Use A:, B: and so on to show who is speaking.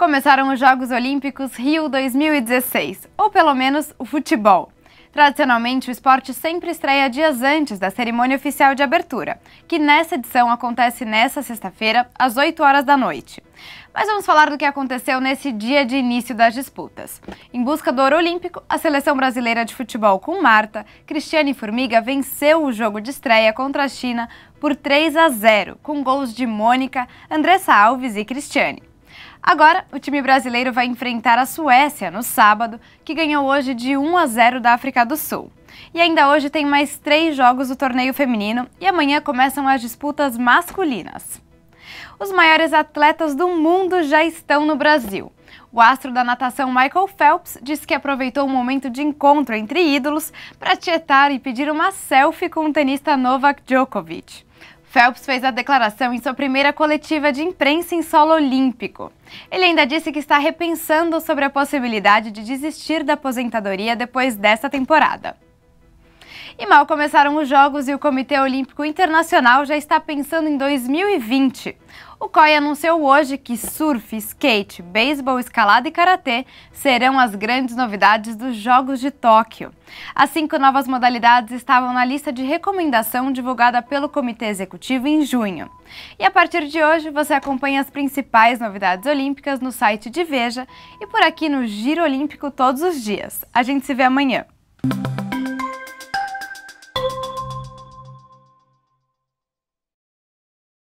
A: Começaram os Jogos Olímpicos Rio 2016, ou pelo menos o futebol. Tradicionalmente, o esporte sempre estreia dias antes da cerimônia oficial de abertura, que nessa edição acontece nesta sexta-feira, às 8 horas da noite. Mas vamos falar do que aconteceu nesse dia de início das disputas. Em busca do ouro olímpico, a seleção brasileira de futebol com Marta, Cristiane Formiga venceu o jogo de estreia contra a China por 3 a 0, com gols de Mônica, Andressa Alves e Cristiane. Agora, o time brasileiro vai enfrentar a Suécia no sábado, que ganhou hoje de 1 a 0 da África do Sul. E ainda hoje tem mais três jogos do torneio feminino e amanhã começam as disputas masculinas. Os maiores atletas do mundo já estão no Brasil. O astro da natação Michael Phelps disse que aproveitou o momento de encontro entre ídolos para tietar e pedir uma selfie com o tenista Novak Djokovic. Phelps fez a declaração em sua primeira coletiva de imprensa em solo olímpico. Ele ainda disse que está repensando sobre a possibilidade de desistir da aposentadoria depois desta temporada. E mal começaram os Jogos e o Comitê Olímpico Internacional já está pensando em 2020. O COI anunciou hoje que surf, skate, beisebol, escalada e karatê serão as grandes novidades dos Jogos de Tóquio. As assim, cinco novas modalidades estavam na lista de recomendação divulgada pelo Comitê Executivo em junho. E a partir de hoje você acompanha as principais novidades olímpicas no site de Veja e por aqui no Giro Olímpico todos os dias. A gente se vê amanhã.